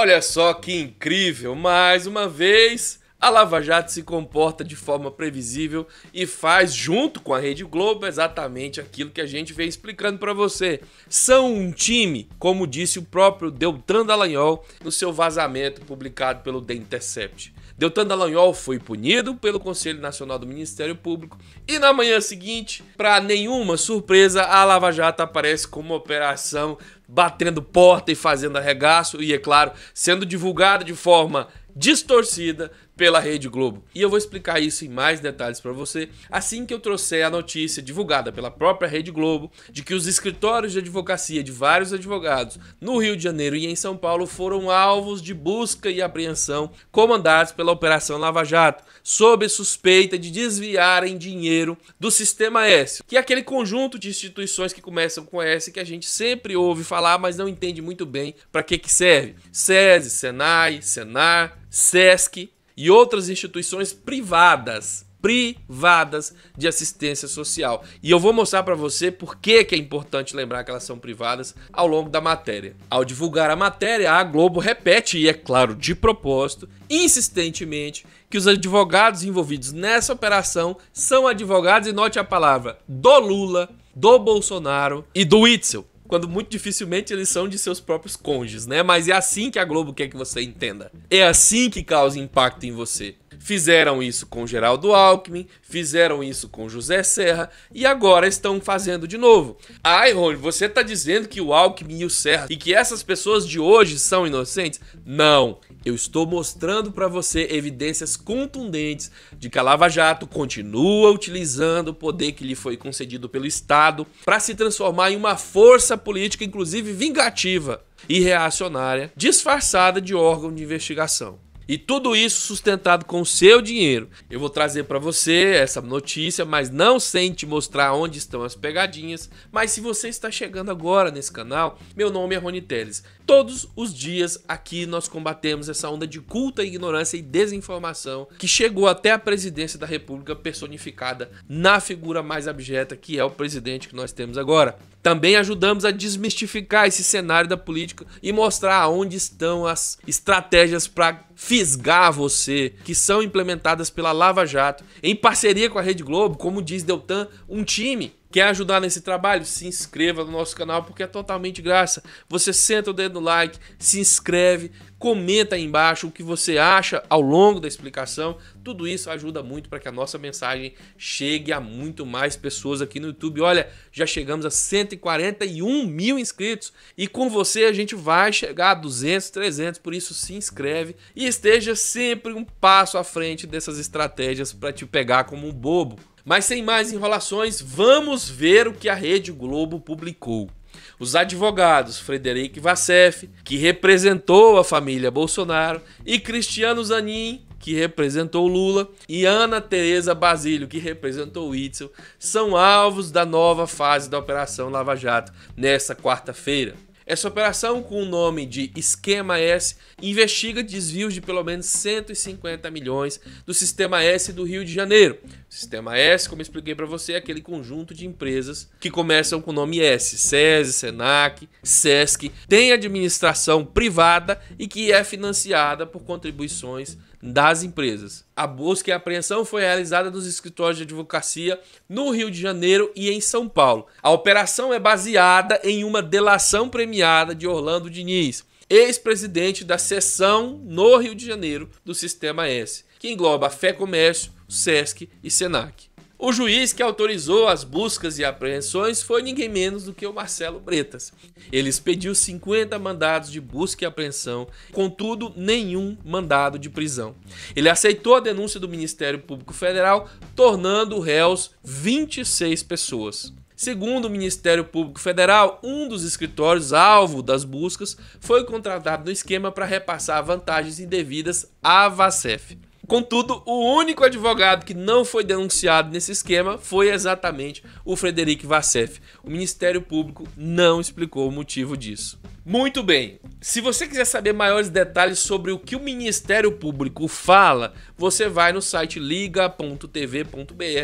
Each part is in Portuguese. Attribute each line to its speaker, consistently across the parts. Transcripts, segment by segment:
Speaker 1: Olha só que incrível! Mais uma vez, a Lava Jato se comporta de forma previsível e faz, junto com a Rede Globo, exatamente aquilo que a gente vem explicando para você. São um time, como disse o próprio Deltan Dallagnol no seu vazamento publicado pelo The Intercept. Deltan Dallagnol foi punido pelo Conselho Nacional do Ministério Público e na manhã seguinte, para nenhuma surpresa, a Lava Jato aparece como operação batendo porta e fazendo arregaço e, é claro, sendo divulgada de forma distorcida pela Rede Globo. E eu vou explicar isso em mais detalhes para você assim que eu trouxer a notícia divulgada pela própria Rede Globo de que os escritórios de advocacia de vários advogados no Rio de Janeiro e em São Paulo foram alvos de busca e apreensão comandados pela Operação Lava Jato, sob suspeita de desviarem dinheiro do Sistema S, que é aquele conjunto de instituições que começam com S que a gente sempre ouve falar, mas não entende muito bem para que que serve. SESI, SENAI, SENAR, SESC, e outras instituições privadas, privadas de assistência social. E eu vou mostrar para você por que, que é importante lembrar que elas são privadas ao longo da matéria. Ao divulgar a matéria, a Globo repete, e é claro, de propósito, insistentemente, que os advogados envolvidos nessa operação são advogados, e note a palavra, do Lula, do Bolsonaro e do Itzel quando muito dificilmente eles são de seus próprios cônjuges, né? Mas é assim que a Globo quer que você entenda. É assim que causa impacto em você. Fizeram isso com Geraldo Alckmin, fizeram isso com José Serra e agora estão fazendo de novo. Ai, Rony, você está dizendo que o Alckmin e o Serra e que essas pessoas de hoje são inocentes? Não eu estou mostrando para você evidências contundentes de que a Lava Jato continua utilizando o poder que lhe foi concedido pelo Estado para se transformar em uma força política, inclusive vingativa e reacionária, disfarçada de órgão de investigação. E tudo isso sustentado com o seu dinheiro. Eu vou trazer para você essa notícia, mas não sem te mostrar onde estão as pegadinhas. Mas se você está chegando agora nesse canal, meu nome é Rony Teles. Todos os dias aqui nós combatemos essa onda de culta ignorância e desinformação que chegou até a presidência da República personificada na figura mais abjeta que é o presidente que nós temos agora. Também ajudamos a desmistificar esse cenário da política e mostrar onde estão as estratégias para fisgar você, que são implementadas pela Lava Jato, em parceria com a Rede Globo, como diz Deltan, um time Quer ajudar nesse trabalho? Se inscreva no nosso canal porque é totalmente graça. Você senta o dedo no like, se inscreve, comenta aí embaixo o que você acha ao longo da explicação. Tudo isso ajuda muito para que a nossa mensagem chegue a muito mais pessoas aqui no YouTube. Olha, já chegamos a 141 mil inscritos e com você a gente vai chegar a 200, 300. Por isso, se inscreve e esteja sempre um passo à frente dessas estratégias para te pegar como um bobo. Mas sem mais enrolações, vamos ver o que a Rede Globo publicou. Os advogados Frederic Vassef, que representou a família Bolsonaro, e Cristiano Zanin, que representou Lula, e Ana Tereza Basílio, que representou Itzel, são alvos da nova fase da Operação Lava Jato nesta quarta-feira. Essa operação, com o nome de Esquema S, investiga desvios de pelo menos 150 milhões do Sistema S do Rio de Janeiro. Sistema S, como expliquei para você, é aquele conjunto de empresas que começam com o nome S: SESI, SENAC, SESC, tem administração privada e que é financiada por contribuições das empresas. A busca e a apreensão foi realizada nos escritórios de advocacia no Rio de Janeiro e em São Paulo. A operação é baseada em uma delação premiada de Orlando Diniz, ex-presidente da seção no Rio de Janeiro do Sistema S, que engloba a Fé Comércio, SESC e SENAC. O juiz que autorizou as buscas e apreensões foi ninguém menos do que o Marcelo Bretas. Ele expediu 50 mandados de busca e apreensão, contudo, nenhum mandado de prisão. Ele aceitou a denúncia do Ministério Público Federal, tornando réus 26 pessoas. Segundo o Ministério Público Federal, um dos escritórios alvo das buscas foi contratado no esquema para repassar vantagens indevidas à Vacef. Contudo, o único advogado que não foi denunciado nesse esquema foi exatamente o Frederic Vassef. O Ministério Público não explicou o motivo disso. Muito bem, se você quiser saber maiores detalhes sobre o que o Ministério Público fala, você vai no site liga.tv.br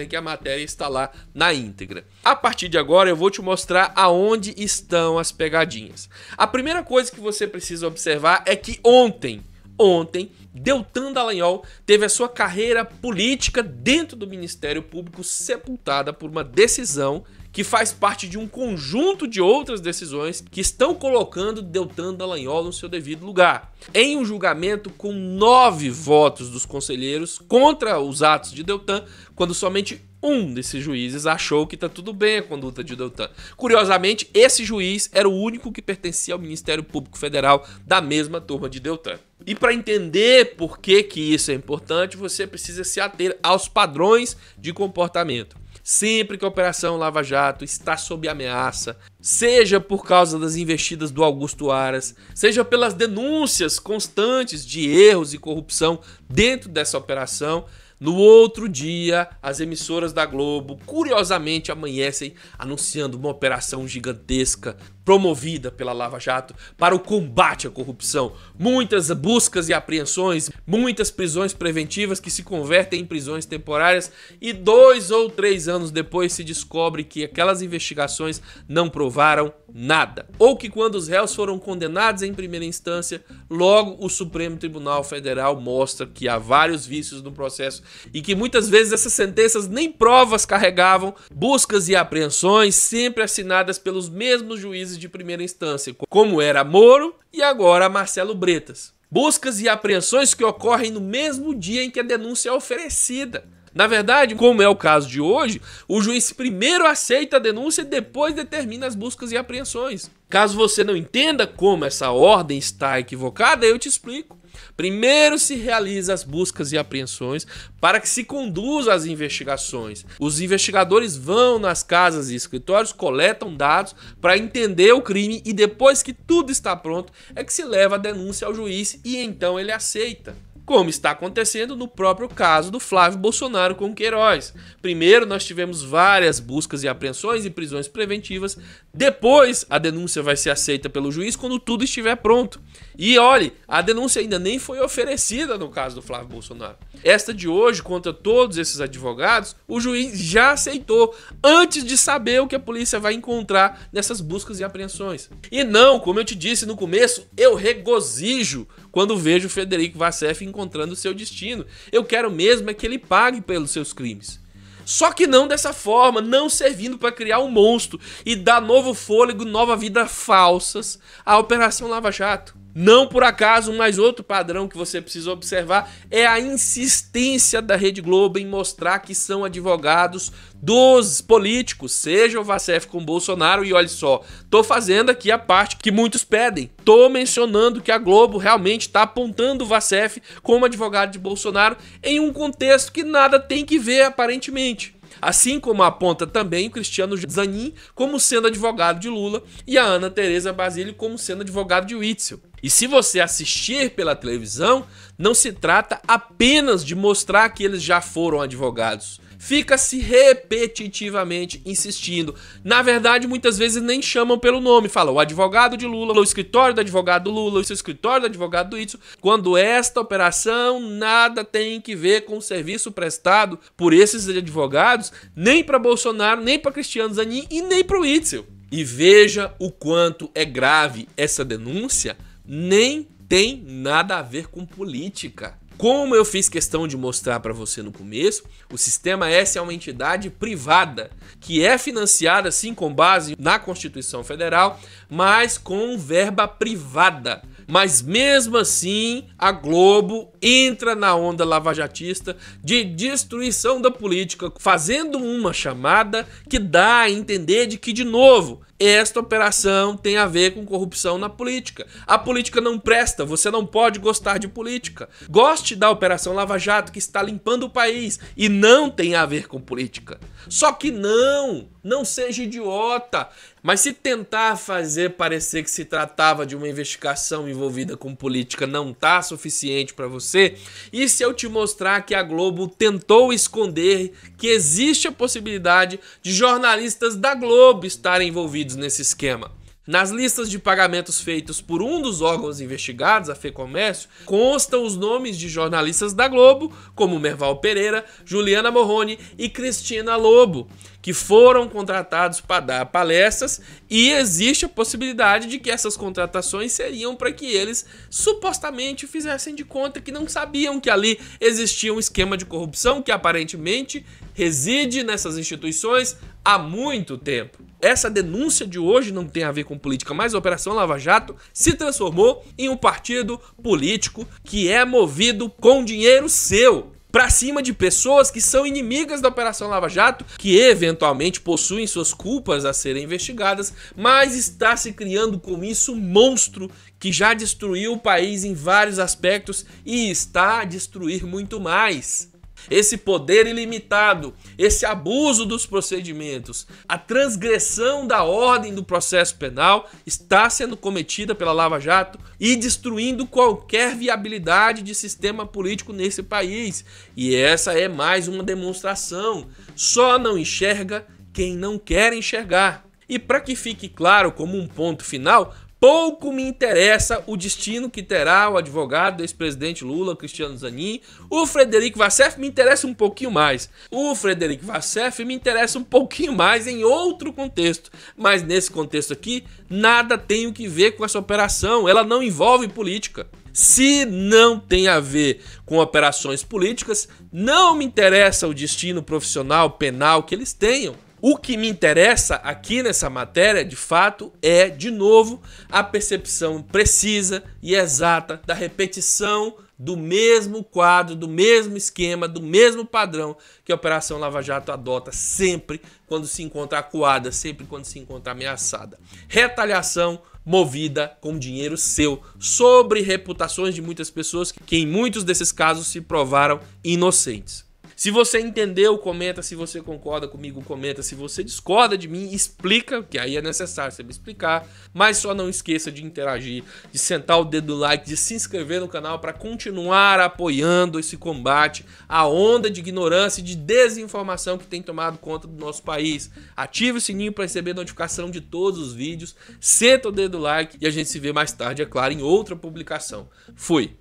Speaker 1: que a matéria está lá na íntegra. A partir de agora eu vou te mostrar aonde estão as pegadinhas. A primeira coisa que você precisa observar é que ontem, ontem, Deltan Dallagnol teve a sua carreira política dentro do Ministério Público sepultada por uma decisão que faz parte de um conjunto de outras decisões que estão colocando Deltan Dallagnol no seu devido lugar. Em um julgamento com nove votos dos conselheiros contra os atos de Deltan, quando somente um desses juízes achou que está tudo bem a conduta de Deltan. Curiosamente, esse juiz era o único que pertencia ao Ministério Público Federal da mesma turma de Deltan. E para entender por que, que isso é importante, você precisa se ater aos padrões de comportamento. Sempre que a Operação Lava Jato está sob ameaça, seja por causa das investidas do Augusto Aras, seja pelas denúncias constantes de erros e corrupção dentro dessa operação, no outro dia, as emissoras da Globo curiosamente amanhecem anunciando uma operação gigantesca promovida pela Lava Jato para o combate à corrupção. Muitas buscas e apreensões, muitas prisões preventivas que se convertem em prisões temporárias e dois ou três anos depois se descobre que aquelas investigações não provaram nada. Ou que quando os réus foram condenados em primeira instância, logo o Supremo Tribunal Federal mostra que há vários vícios no processo e que muitas vezes essas sentenças nem provas carregavam, buscas e apreensões sempre assinadas pelos mesmos juízes de primeira instância, como era Moro e agora Marcelo Bretas. Buscas e apreensões que ocorrem no mesmo dia em que a denúncia é oferecida. Na verdade, como é o caso de hoje, o juiz primeiro aceita a denúncia e depois determina as buscas e apreensões. Caso você não entenda como essa ordem está equivocada, eu te explico. Primeiro se realiza as buscas e apreensões para que se conduza as investigações. Os investigadores vão nas casas e escritórios, coletam dados para entender o crime e depois que tudo está pronto é que se leva a denúncia ao juiz e então ele aceita como está acontecendo no próprio caso do Flávio Bolsonaro com Queiroz. Primeiro, nós tivemos várias buscas e apreensões e prisões preventivas. Depois, a denúncia vai ser aceita pelo juiz quando tudo estiver pronto. E olhe, a denúncia ainda nem foi oferecida no caso do Flávio Bolsonaro. Esta de hoje, contra todos esses advogados, o juiz já aceitou antes de saber o que a polícia vai encontrar nessas buscas e apreensões. E não, como eu te disse no começo, eu regozijo quando vejo Federico Vassef encontrando seu destino. Eu quero mesmo é que ele pague pelos seus crimes. Só que não dessa forma, não servindo para criar um monstro e dar novo fôlego, nova vida falsas à Operação Lava Jato. Não por acaso, mas outro padrão que você precisa observar é a insistência da Rede Globo em mostrar que são advogados dos políticos, seja o Vacef com Bolsonaro, e olha só, tô fazendo aqui a parte que muitos pedem. Tô mencionando que a Globo realmente está apontando o Vacef como advogado de Bolsonaro em um contexto que nada tem que ver, aparentemente assim como aponta também o Cristiano Zanin como sendo advogado de Lula e a Ana Tereza Basílio como sendo advogado de Witzel. E se você assistir pela televisão, não se trata apenas de mostrar que eles já foram advogados. Fica-se repetitivamente insistindo. Na verdade, muitas vezes nem chamam pelo nome. Fala o advogado de Lula, o escritório do advogado Lula, o escritório do advogado do Quando esta operação nada tem que ver com o serviço prestado por esses advogados, nem para Bolsonaro, nem para Cristiano Zanin e nem para o Itzel. E veja o quanto é grave essa denúncia nem tem nada a ver com política. Como eu fiz questão de mostrar para você no começo, o Sistema S é uma entidade privada que é financiada sim com base na Constituição Federal, mas com verba privada. Mas mesmo assim, a Globo entra na onda lavajatista de destruição da política, fazendo uma chamada que dá a entender de que, de novo, esta operação tem a ver com corrupção na política. A política não presta, você não pode gostar de política. Goste da Operação Lava Jato, que está limpando o país e não tem a ver com política. Só que não, não seja idiota. Mas se tentar fazer parecer que se tratava de uma investigação envolvida com política não tá suficiente para você, e se eu te mostrar que a Globo tentou esconder que existe a possibilidade de jornalistas da Globo estarem envolvidos envolvidos nesse esquema. Nas listas de pagamentos feitos por um dos órgãos investigados, a FEComércio, constam os nomes de jornalistas da Globo, como Merval Pereira, Juliana Morrone e Cristina Lobo, que foram contratados para dar palestras e existe a possibilidade de que essas contratações seriam para que eles supostamente fizessem de conta que não sabiam que ali existia um esquema de corrupção que aparentemente reside nessas instituições há muito tempo. Essa denúncia de hoje não tem a ver com política, mas a Operação Lava Jato se transformou em um partido político que é movido com dinheiro seu para cima de pessoas que são inimigas da Operação Lava Jato, que eventualmente possuem suas culpas a serem investigadas, mas está se criando com isso um monstro que já destruiu o país em vários aspectos e está a destruir muito mais esse poder ilimitado, esse abuso dos procedimentos, a transgressão da ordem do processo penal está sendo cometida pela Lava Jato e destruindo qualquer viabilidade de sistema político nesse país. E essa é mais uma demonstração. Só não enxerga quem não quer enxergar. E para que fique claro como um ponto final, Pouco me interessa o destino que terá o advogado do ex-presidente Lula, Cristiano Zanin. O Frederico Vassef me interessa um pouquinho mais. O Frederico Vassef me interessa um pouquinho mais em outro contexto. Mas nesse contexto aqui, nada tem o que ver com essa operação. Ela não envolve política. Se não tem a ver com operações políticas, não me interessa o destino profissional, penal que eles tenham. O que me interessa aqui nessa matéria, de fato, é, de novo, a percepção precisa e exata da repetição do mesmo quadro, do mesmo esquema, do mesmo padrão que a Operação Lava Jato adota sempre quando se encontra acuada, sempre quando se encontra ameaçada. Retaliação movida com dinheiro seu, sobre reputações de muitas pessoas que, em muitos desses casos, se provaram inocentes. Se você entendeu, comenta. Se você concorda comigo, comenta. Se você discorda de mim, explica, que aí é necessário você me explicar. Mas só não esqueça de interagir, de sentar o dedo no like, de se inscrever no canal para continuar apoiando esse combate à onda de ignorância e de desinformação que tem tomado conta do nosso país. Ative o sininho para receber notificação de todos os vídeos. Senta o dedo no like e a gente se vê mais tarde, é claro, em outra publicação. Fui!